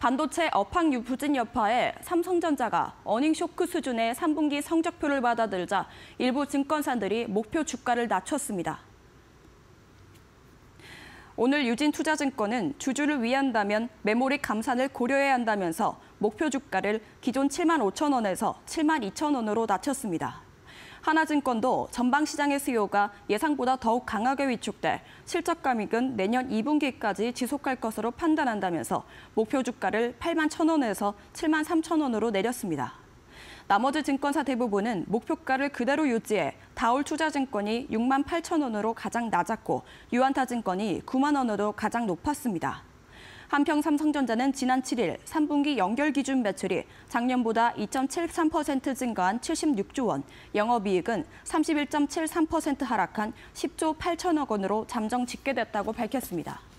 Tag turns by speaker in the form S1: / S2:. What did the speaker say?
S1: 반도체 업황 부진 여파에 삼성전자가 어닝 쇼크 수준의 3분기 성적표를 받아들자 일부 증권사들이 목표 주가를 낮췄습니다. 오늘 유진투자증권은 주주를 위한다면 메모리 감산을 고려해야 한다면서 목표 주가를 기존 7만 5천 원에서 7만 2천 원으로 낮췄습니다. 하나증권도 전방시장의 수요가 e 예상보다 더욱 강하게 위축돼 실적 감익은 내년 2분기까지 지속할 것으로 판단한다면서 목표 주가를 8만 1천 원에서 7만 3천 원으로 내렸습니다. 나머지 증권사 대부분은 목표가를 그대로 유지해 다올 투자증권이 6만 8천 원으로 가장 낮았고 유한타증권이 9만 원으로 가장 높았습니다. 한평 삼성전자는 지난 7일 3분기 연결 기준 매출이 작년보다 2.73% 증가한 76조 원, 영업이익은 31.73% 하락한 10조 8천억 원으로 잠정 집계됐다고 밝혔습니다.